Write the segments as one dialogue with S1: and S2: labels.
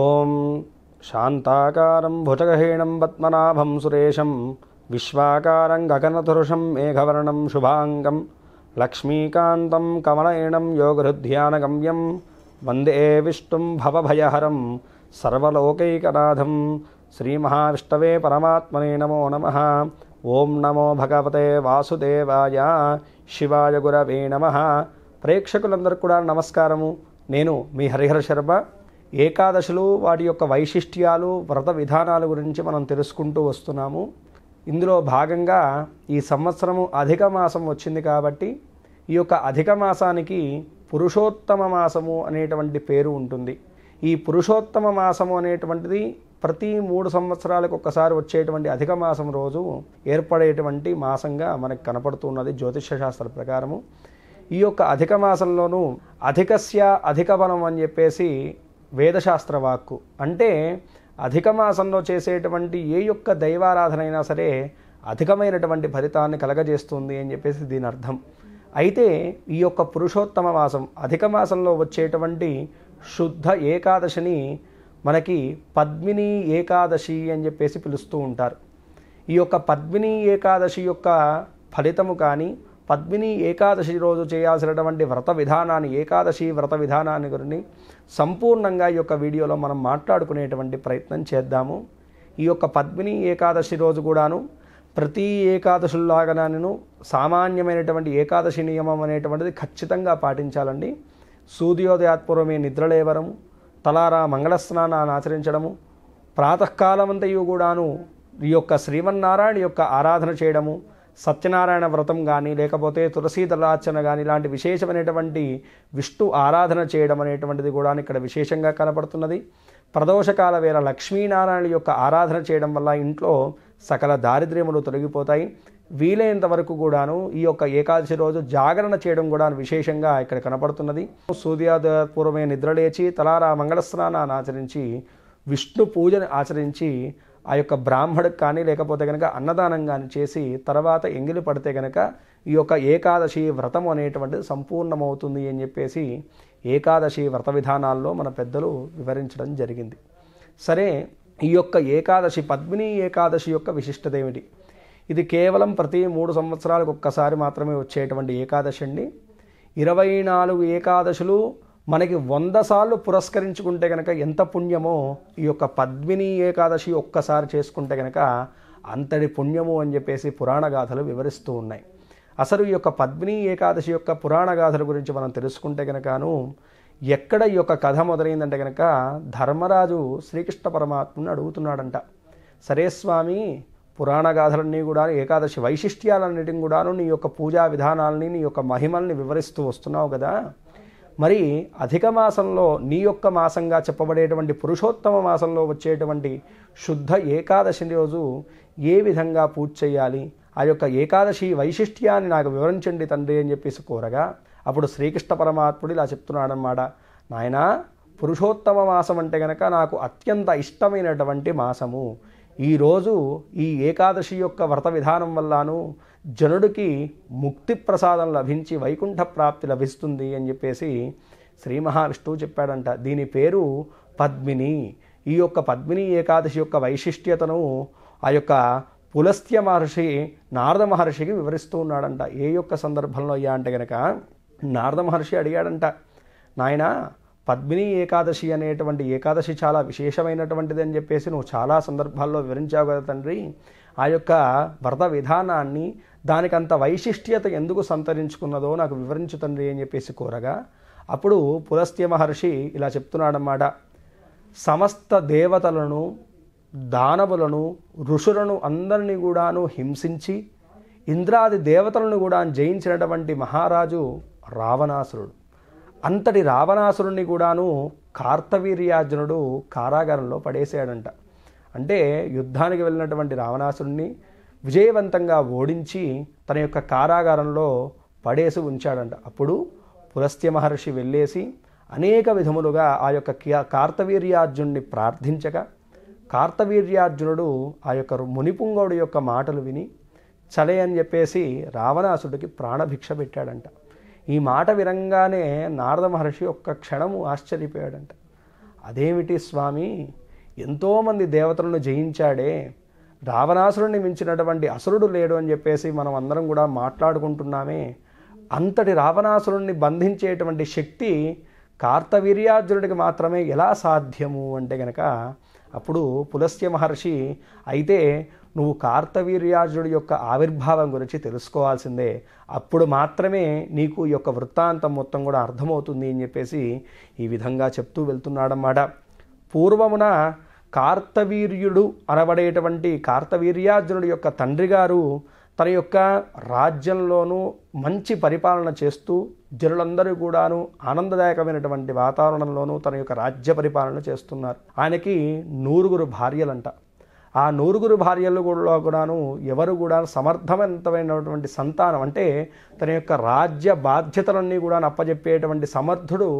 S1: ॐ शान्ताकारं भुजगहीणं पद्मनाभं सुरेशं विश्वाकारं गगनधुरुषं मेघवर्णं शुभाङ्गं लक्ष्मीकान्तं कमलैणं योगहृद्ध्यानगम्यं वन्दे विष्णुं भवभयहरं सर्वलोकैकनाथं श्रीमहाविष्णवे परमात्मने नमो नमः ॐ नमो भगवते वासुदेवाय शिवाय गुरवे नमः प्रेक्षकुलन्दर्कुडा नमस्कारमु మీ హరిహర हरिहरशर्मा ఏకాదశులు వాటి యొక్క వైశిష్ట్యాలు వ్రత విధానాల గురించి మనం తెలుసుకుంటూ వస్తున్నాము ఇందులో భాగంగా ఈ సంవత్సరము అధిక మాసం వచ్చింది కాబట్టి ఈ యొక్క అధిక మాసానికి పురుషోత్తమ మాసము అనేటువంటి పేరు ఉంటుంది ఈ పురుషోత్తమ మాసము అనేటువంటిది ప్రతి మూడు సంవత్సరాలకు ఒక్కసారి వచ్చేటువంటి అధిక మాసం రోజు ఏర్పడేటువంటి మాసంగా మనకు కనపడుతున్నది జ్యోతిష శాస్త్ర ప్రకారము ఈ యొక్క అధిక మాసంలోనూ అధికస్య అధిక బలం అని చెప్పేసి వేదశాస్త్ర వాక్కు అంటే అధిక మాసంలో చేసేటువంటి ఏ యొక్క దైవారాధన అయినా సరే అధికమైనటువంటి ఫలితాన్ని కలగజేస్తుంది అని చెప్పేసి దీని అర్థం అయితే ఈ యొక్క పురుషోత్తమ మాసం అధిక మాసంలో వచ్చేటువంటి శుద్ధ ఏకాదశిని మనకి పద్మిని ఏకాదశి అని చెప్పేసి పిలుస్తూ ఉంటారు ఈ యొక్క పద్మిని ఏకాదశి యొక్క ఫలితము కానీ పద్మిని ఏకాదశి రోజు చేయాల్సినటువంటి వ్రత విధానాన్ని ఏకాదశి వ్రత విధానాన్ని గురించి సంపూర్ణంగా ఈ యొక్క వీడియోలో మనం మాట్లాడుకునేటువంటి ప్రయత్నం చేద్దాము ఈ యొక్క పద్మిని ఏకాదశి రోజు కూడాను ప్రతి ఏకాదశుల్లాగా నేను సామాన్యమైనటువంటి ఏకాదశి నియమం అనేటువంటిది ఖచ్చితంగా పాటించాలండి సూర్యోదయాత్పూర్వమే నిద్రలేవరము తలారా మంగళస్నానాన్ని ఆచరించడము ప్రాతకాలమంతయు కూడాను ఈ యొక్క శ్రీమన్నారాయణ యొక్క ఆరాధన చేయడము సత్యనారాయణ వ్రతం కానీ లేకపోతే తులసీ దళార్చన కానీ ఇలాంటి విశేషమైనటువంటి విష్ణు ఆరాధన చేయడం అనేటువంటిది కూడా ఇక్కడ విశేషంగా కనపడుతున్నది ప్రదోషకాల వేళ లక్ష్మీనారాయణ యొక్క ఆరాధన చేయడం వల్ల ఇంట్లో సకల దారిద్ర్యములు తొలగిపోతాయి వీలైనంత వరకు కూడాను ఈ యొక్క ఏకాదశి రోజు జాగరణ చేయడం కూడా విశేషంగా ఇక్కడ కనపడుతున్నది సూర్యోదయ పూర్వమే నిద్రలేచి తలారా మంగళస్నానాన్ని ఆచరించి విష్ణు పూజను ఆచరించి ఆ యొక్క బ్రాహ్మడికి కానీ లేకపోతే కనుక అన్నదానం కానీ చేసి తర్వాత ఎంగిలి పడితే కనుక ఈ యొక్క ఏకాదశి వ్రతం అనేటువంటిది సంపూర్ణమవుతుంది అని చెప్పేసి ఏకాదశి వ్రత విధానాల్లో మన పెద్దలు వివరించడం జరిగింది సరే ఈ యొక్క ఏకాదశి పద్మిని ఏకాదశి యొక్క విశిష్టత ఏమిటి ఇది కేవలం ప్రతి మూడు సంవత్సరాలకు ఒక్కసారి మాత్రమే వచ్చేటువంటి ఏకాదశి అండి ఇరవై నాలుగు ఏకాదశులు మనకి వంద సార్లు పురస్కరించుకుంటే కనుక ఎంత పుణ్యమో ఈ యొక్క పద్మిని ఏకాదశి ఒక్కసారి చేసుకుంటే కనుక అంతటి పుణ్యము అని చెప్పేసి పురాణ గాథలు వివరిస్తూ ఉన్నాయి అసలు ఈ యొక్క పద్మిని ఏకాదశి యొక్క పురాణ గాథల గురించి మనం తెలుసుకుంటే కనుకను ఎక్కడ ఈ యొక్క కథ మొదలైందంటే కనుక ధర్మరాజు శ్రీకృష్ణ పరమాత్మను అడుగుతున్నాడంట సరే స్వామి పురాణ గాథలన్నీ కూడా ఏకాదశి వైశిష్ట్యాలన్నిటిని కూడాను నీ యొక్క పూజా విధానాలని నీ యొక్క మహిమల్ని వివరిస్తూ వస్తున్నావు కదా మరి అధిక మాసంలో నీ యొక్క మాసంగా చెప్పబడేటువంటి పురుషోత్తమ మాసంలో వచ్చేటువంటి శుద్ధ ఏకాదశి రోజు ఏ విధంగా పూజ చేయాలి ఆ యొక్క ఏకాదశి వైశిష్ట్యాన్ని నాకు వివరించండి తండ్రి అని చెప్పేసి కోరగా అప్పుడు శ్రీకృష్ణ పరమాత్ముడు ఇలా చెప్తున్నాడనమాట నాయనా పురుషోత్తమ మాసం అంటే కనుక నాకు అత్యంత ఇష్టమైనటువంటి మాసము ఈరోజు ఈ ఏకాదశి యొక్క వ్రత విధానం వల్లనూ జనుడికి ముక్తి ప్రసాదం లభించి వైకుంఠ ప్రాప్తి లభిస్తుంది అని చెప్పేసి శ్రీ మహావిష్ణువు చెప్పాడంట దీని పేరు పద్మిని ఈ యొక్క పద్మిని ఏకాదశి యొక్క వైశిష్ట్యతను ఆ యొక్క పులస్త్య మహర్షి నారద మహర్షికి వివరిస్తూ ఉన్నాడంట ఏ యొక్క సందర్భంలో అయ్యా అంటే గనక నారద మహర్షి అడిగాడంట నాయనా పద్మిని ఏకాదశి అనేటువంటి ఏకాదశి చాలా విశేషమైనటువంటిది అని చెప్పేసి నువ్వు చాలా సందర్భాల్లో వివరించావు కదా తండ్రి ఆ యొక్క వ్రత విధానాన్ని దానికంత వైశిష్ట్యత ఎందుకు సంతరించుకున్నదో నాకు వివరించు తండ్రి అని చెప్పేసి కోరగా అప్పుడు పులస్త్య మహర్షి ఇలా చెప్తున్నాడన్నమాట సమస్త దేవతలను దానవులను ఋషులను అందరినీ కూడాను హింసించి ఇంద్రాది దేవతలను కూడా జయించినటువంటి మహారాజు రావణాసురుడు అంతటి రావణాసురుణ్ణి కూడాను కార్తవీర్యార్జునుడు కారాగారంలో పడేసాడంట అంటే యుద్ధానికి వెళ్ళినటువంటి రావణాసురుణ్ణి విజయవంతంగా ఓడించి తన యొక్క కారాగారంలో పడేసి ఉంచాడంట అప్పుడు పులస్త్య మహర్షి వెళ్ళేసి అనేక విధములుగా ఆ యొక్క కార్తవీర్యార్జునుడిని ప్రార్థించగా కార్తవీర్యార్జునుడు ఆ యొక్క మునిపుంగోడు యొక్క మాటలు విని చలే అని చెప్పేసి రావణాసుడికి ప్రాణభిక్ష పెట్టాడంట ఈ మాట వినంగానే నారద మహర్షి ఒక్క క్షణము ఆశ్చర్యపోయాడంట అదేమిటి స్వామి ఎంతోమంది దేవతలను జయించాడే రావణాసురుణ్ణి మించినటువంటి అసురుడు లేడు అని చెప్పేసి మనం అందరం కూడా మాట్లాడుకుంటున్నామే అంతటి రావణాసురుణ్ణి బంధించేటువంటి శక్తి కార్తవీర్యార్జునుడికి మాత్రమే ఎలా సాధ్యము అంటే గనక అప్పుడు పులస్య మహర్షి అయితే నువ్వు కార్తవీర్యాజుడి యొక్క ఆవిర్భావం గురించి తెలుసుకోవాల్సిందే అప్పుడు మాత్రమే నీకు ఈ యొక్క వృత్తాంతం మొత్తం కూడా అర్థమవుతుంది అని చెప్పేసి ఈ విధంగా చెప్తూ వెళ్తున్నాడన్నమాట పూర్వమున కార్తవీర్యుడు అనబడేటువంటి కార్తవీర్యార్జునుడి యొక్క తండ్రి గారు తన యొక్క రాజ్యంలోనూ మంచి పరిపాలన చేస్తూ జనులందరూ కూడాను ఆనందదాయకమైనటువంటి వాతావరణంలోనూ తన యొక్క రాజ్య పరిపాలన చేస్తున్నారు ఆయనకి నూరుగురు భార్యలంట ఆ నూరుగురు భార్యలు కూడా కూడాను ఎవరు కూడా సమర్థవంతమైనటువంటి సంతానం అంటే తన యొక్క రాజ్య బాధ్యతలన్నీ కూడా అప్పజెప్పేటువంటి సమర్థుడు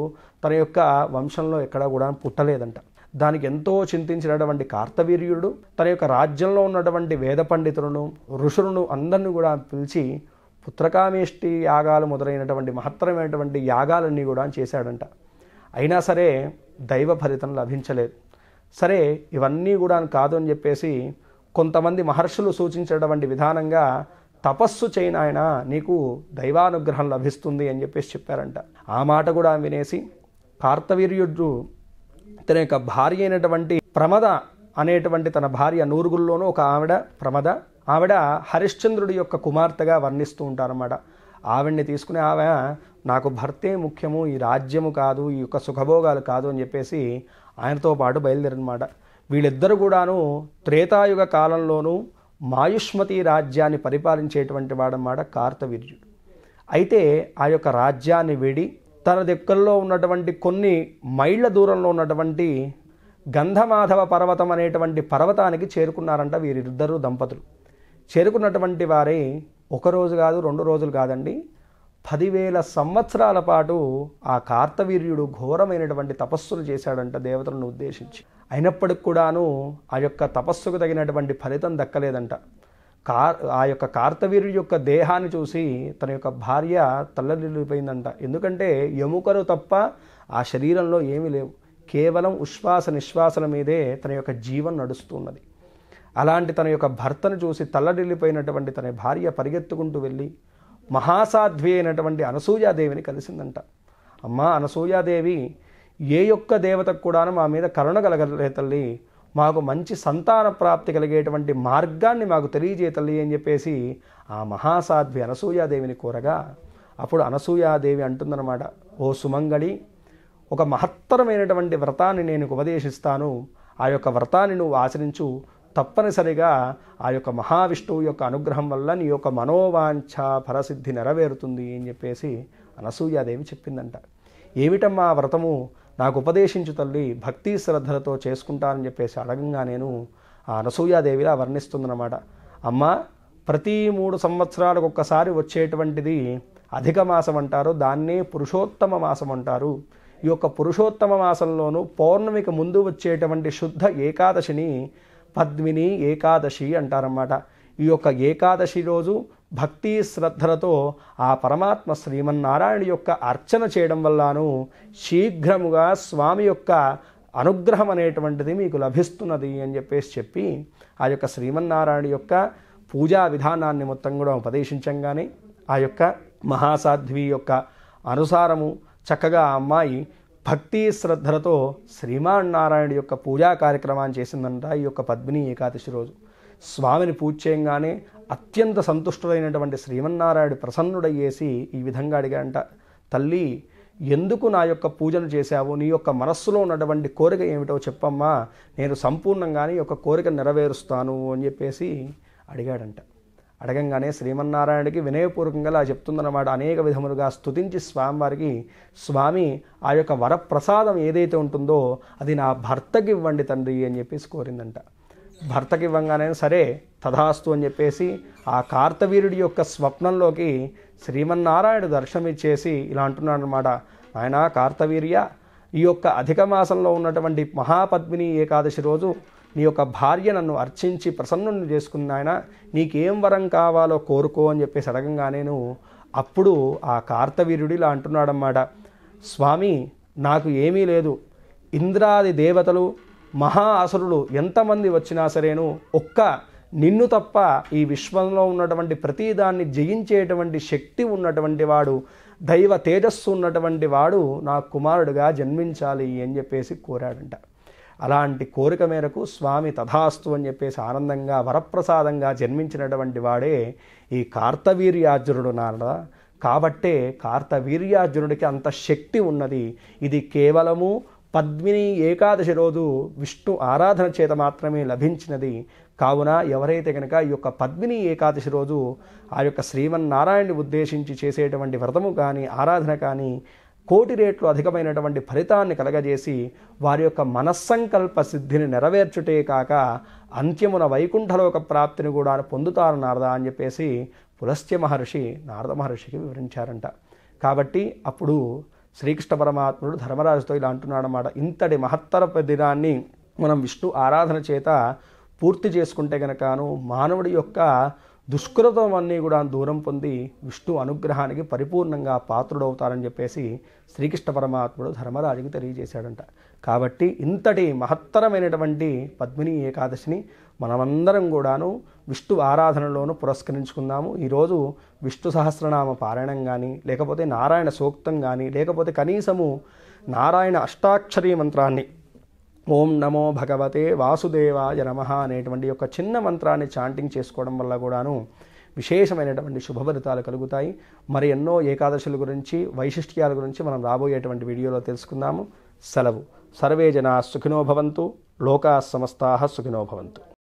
S1: తన యొక్క వంశంలో ఎక్కడా కూడా పుట్టలేదంట దానికి ఎంతో చింతించినటువంటి కార్తవీర్యుడు తన యొక్క రాజ్యంలో ఉన్నటువంటి వేద పండితులను ఋషులను అందరిని కూడా పిలిచి పుత్రకామేష్టి యాగాలు మొదలైనటువంటి మహత్తరమైనటువంటి యాగాలన్నీ కూడా చేశాడంట అయినా సరే దైవ ఫలితం లభించలేదు సరే ఇవన్నీ కూడా కాదు అని చెప్పేసి కొంతమంది మహర్షులు సూచించినటువంటి విధానంగా తపస్సు చేయిన ఆయన నీకు దైవానుగ్రహం లభిస్తుంది అని చెప్పేసి చెప్పారంట ఆ మాట కూడా వినేసి కార్తవీర్యుడు తన యొక్క భార్య అయినటువంటి ప్రమద అనేటువంటి తన భార్య నూరుగుల్లోనూ ఒక ఆవిడ ప్రమద ఆవిడ హరిశ్చంద్రుడి యొక్క కుమార్తెగా వర్ణిస్తూ ఉంటారన్నమాట ఆవిడ్ని తీసుకుని ఆమె నాకు భర్తే ముఖ్యము ఈ రాజ్యము కాదు ఈ యొక్క సుఖభోగాలు కాదు అని చెప్పేసి ఆయనతో పాటు బయలుదేరనమాట వీళ్ళిద్దరు కూడాను త్రేతాయుగ కాలంలోనూ మాయుష్మతి రాజ్యాన్ని పరిపాలించేటువంటి వాడన్నమాట కార్తవీర్యుడు అయితే ఆ యొక్క రాజ్యాన్ని విడి తన దిక్కల్లో ఉన్నటువంటి కొన్ని మైళ్ళ దూరంలో ఉన్నటువంటి గంధమాధవ పర్వతం అనేటువంటి పర్వతానికి చేరుకున్నారంట వీరిద్దరూ దంపతులు చేరుకున్నటువంటి వారే ఒకరోజు కాదు రెండు రోజులు కాదండి పదివేల సంవత్సరాల పాటు ఆ కార్తవీర్యుడు ఘోరమైనటువంటి తపస్సులు చేశాడంట దేవతలను ఉద్దేశించి అయినప్పటికి కూడాను ఆ యొక్క తపస్సుకు తగినటువంటి ఫలితం దక్కలేదంట కార్ ఆ యొక్క కార్తవీరుడి యొక్క దేహాన్ని చూసి తన యొక్క భార్య తల్లడిల్లిపోయిందంట ఎందుకంటే ఎముకలు తప్ప ఆ శరీరంలో ఏమీ లేవు కేవలం ఉశ్వాస నిశ్వాసల మీదే తన యొక్క జీవనం నడుస్తున్నది అలాంటి తన యొక్క భర్తను చూసి తల్లడిల్లిపోయినటువంటి తన భార్య పరిగెత్తుకుంటూ వెళ్ళి మహాసాధ్వి అయినటువంటి అనసూయాదేవిని కలిసిందంట అమ్మ అనసూయాదేవి ఏ యొక్క దేవతకు కూడాను మా మీద కరుణ కలగలే తల్లి మాకు మంచి సంతాన ప్రాప్తి కలిగేటువంటి మార్గాన్ని మాకు తెలియజే తల్లి అని చెప్పేసి ఆ మహాసాధ్వి అనసూయాదేవిని కోరగా అప్పుడు అనసూయాదేవి అంటుందన్నమాట ఓ సుమంగళి ఒక మహత్తరమైనటువంటి వ్రతాన్ని నేను ఉపదేశిస్తాను ఆ యొక్క వ్రతాన్ని నువ్వు ఆచరించు తప్పనిసరిగా ఆ యొక్క మహావిష్ణువు యొక్క అనుగ్రహం వల్ల నీ యొక్క మనోవాంఛ ఫలసిద్ధి నెరవేరుతుంది అని చెప్పేసి అనసూయాదేవి చెప్పిందంట ఏమిటమ్మా వ్రతము నాకు ఉపదేశించు తల్లి భక్తి శ్రద్ధలతో చేసుకుంటానని చెప్పేసి అడగంగా నేను ఆ అనసూయాదేవిలా వర్ణిస్తుందన్నమాట అమ్మ ప్రతి మూడు సంవత్సరాలకు ఒక్కసారి వచ్చేటువంటిది అధిక మాసం అంటారు దాన్నే పురుషోత్తమ మాసం అంటారు ఈ యొక్క పురుషోత్తమ మాసంలోనూ పౌర్ణమికి ముందు వచ్చేటువంటి శుద్ధ ఏకాదశిని పద్మిని ఏకాదశి అంటారన్నమాట ఈ యొక్క ఏకాదశి రోజు భక్తి శ్రద్ధలతో ఆ పరమాత్మ శ్రీమన్నారాయణ యొక్క అర్చన చేయడం వల్లను శీఘ్రముగా స్వామి యొక్క అనుగ్రహం అనేటువంటిది మీకు లభిస్తున్నది అని చెప్పేసి చెప్పి ఆ యొక్క శ్రీమన్నారాయణ యొక్క పూజా విధానాన్ని మొత్తం కూడా ఉపదేశించంగానే ఆ యొక్క మహాసాధ్వి యొక్క అనుసారము చక్కగా ఆ అమ్మాయి భక్తి శ్రద్ధలతో శ్రీమాన్నారాయణ యొక్క పూజా కార్యక్రమాన్ని చేసిందంట ఈ యొక్క పద్మిని ఏకాదశి రోజు స్వామిని పూజ చేయంగానే అత్యంత సంతుష్టుడైనటువంటి శ్రీమన్నారాయుడు ప్రసన్నుడయ్యేసి ఈ విధంగా అడిగాడంట తల్లి ఎందుకు నా యొక్క పూజను చేశావు నీ యొక్క మనస్సులో ఉన్నటువంటి కోరిక ఏమిటో చెప్పమ్మా నేను సంపూర్ణంగా నీ యొక్క కోరిక నెరవేరుస్తాను అని చెప్పేసి అడిగాడంట అడగంగానే శ్రీమన్నారాయణుడికి వినయపూర్వకంగా అలా చెప్తుందన్నమాట అనేక విధములుగా స్తుతించి స్వామివారికి స్వామి ఆ యొక్క వరప్రసాదం ఏదైతే ఉంటుందో అది నా భర్తకి ఇవ్వండి తండ్రి అని చెప్పేసి కోరిందంట భర్తకి ఇవ్వంగానే సరే తథాస్తు అని చెప్పేసి ఆ కార్తవీరుడి యొక్క స్వప్నంలోకి శ్రీమన్నారాయణ దర్శనమిచ్చేసి ఇలా అంటున్నాడు అనమాట ఆయన కార్తవీర్య ఈ యొక్క అధిక మాసంలో ఉన్నటువంటి మహాపద్మిని ఏకాదశి రోజు నీ యొక్క భార్య నన్ను అర్చించి ప్రసన్నుని చేసుకున్న ఆయన నీకేం వరం కావాలో కోరుకో అని చెప్పేసి అడగంగానే అప్పుడు ఆ కార్తవీరుడు ఇలా అంటున్నాడన్నమాట స్వామి నాకు ఏమీ లేదు ఇంద్రాది దేవతలు మహా అసురులు ఎంతమంది వచ్చినా సరేను ఒక్క నిన్ను తప్ప ఈ విశ్వంలో ఉన్నటువంటి ప్రతిదాన్ని జయించేటువంటి శక్తి ఉన్నటువంటి వాడు దైవ తేజస్సు ఉన్నటువంటి వాడు నా కుమారుడుగా జన్మించాలి అని చెప్పేసి కోరాడంట అలాంటి కోరిక మేరకు స్వామి తథాస్తు అని చెప్పేసి ఆనందంగా వరప్రసాదంగా జన్మించినటువంటి వాడే ఈ కార్తవీర్యార్జునుడు నారద కాబట్టే కార్తవీర్యార్జునుడికి అంత శక్తి ఉన్నది ఇది కేవలము పద్మిని ఏకాదశి రోజు విష్ణు ఆరాధన చేత మాత్రమే లభించినది కావున ఎవరైతే కనుక ఈ యొక్క పద్మిని ఏకాదశి రోజు ఆ యొక్క శ్రీమన్నారాయణుని ఉద్దేశించి చేసేటువంటి వ్రతము కానీ ఆరాధన కానీ కోటి రేట్లు అధికమైనటువంటి ఫలితాన్ని కలగజేసి వారి యొక్క మనస్సంకల్ప సిద్ధిని నెరవేర్చుటే కాక అంత్యమున వైకుంఠలోక ప్రాప్తిని కూడా పొందుతారు నారద అని చెప్పేసి పులస్త్య మహర్షి నారద మహర్షికి వివరించారంట కాబట్టి అప్పుడు శ్రీకృష్ణ పరమాత్ముడు ధర్మరాజుతో ఇలా అంటున్నాడన్నమాట ఇంతటి మహత్తర దినాన్ని మనం విష్ణు ఆరాధన చేత పూర్తి చేసుకుంటే గనకాను మానవుడి యొక్క దుష్కృతం అన్నీ కూడా దూరం పొంది విష్ణు అనుగ్రహానికి పరిపూర్ణంగా పాత్రుడవుతారని చెప్పేసి శ్రీకృష్ణ పరమాత్ముడు ధర్మరాజుకి తెలియజేశాడంట కాబట్టి ఇంతటి మహత్తరమైనటువంటి పద్మిని ఏకాదశిని మనమందరం కూడాను విష్ణు ఆరాధనలోనూ పురస్కరించుకుందాము ఈరోజు విష్ణు సహస్రనామ పారాయణం కానీ లేకపోతే నారాయణ సూక్తం కానీ లేకపోతే కనీసము నారాయణ అష్టాక్షరీ మంత్రాన్ని ఓం నమో భగవతే వాసుదేవాయ జనమ అనేటువంటి యొక్క చిన్న మంత్రాన్ని చాంటింగ్ చేసుకోవడం వల్ల కూడాను విశేషమైనటువంటి శుభఫలితాలు కలుగుతాయి మరి ఎన్నో ఏకాదశుల గురించి వైశిష్ట్యాల గురించి మనం రాబోయేటువంటి వీడియోలో తెలుసుకుందాము సెలవు సర్వే జనా సుఖినో భవంతు లోకా సమస్తా సుఖినో భవంతు